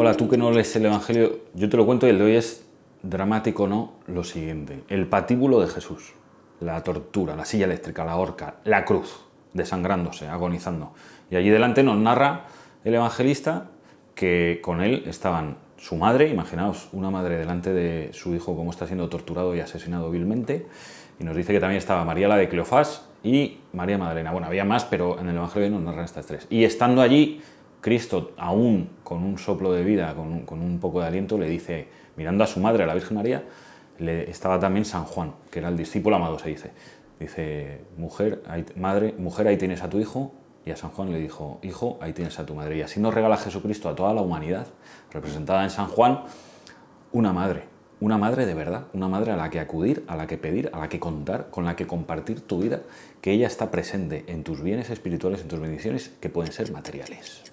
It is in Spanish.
hola, tú que no lees el Evangelio, yo te lo cuento y el de hoy es dramático, ¿no? Lo siguiente, el patíbulo de Jesús, la tortura, la silla eléctrica, la horca, la cruz, desangrándose, agonizando. Y allí delante nos narra el evangelista que con él estaban su madre, imaginaos, una madre delante de su hijo como está siendo torturado y asesinado vilmente, y nos dice que también estaba María la de Cleofás y María Magdalena. Bueno, había más, pero en el Evangelio nos narran estas tres. Y estando allí Cristo, aún con un soplo de vida, con un, poco de aliento, le dice, mirando a su madre, a la Virgen María, le, estaba también San Juan, que era el discípulo amado, se dice. Dice, mujer, madre, mujer, ahí tienes a tu hijo. Y a San Juan le dijo, hijo, ahí tienes a tu madre. Y así nos regala Jesucristo a toda la humanidad, representada en San Juan, una madre. Una madre de verdad, una madre a la que acudir, a la que pedir, a la que contar, con la que compartir tu vida, que ella está presente en tus bienes espirituales, en tus bendiciones, que pueden ser materiales.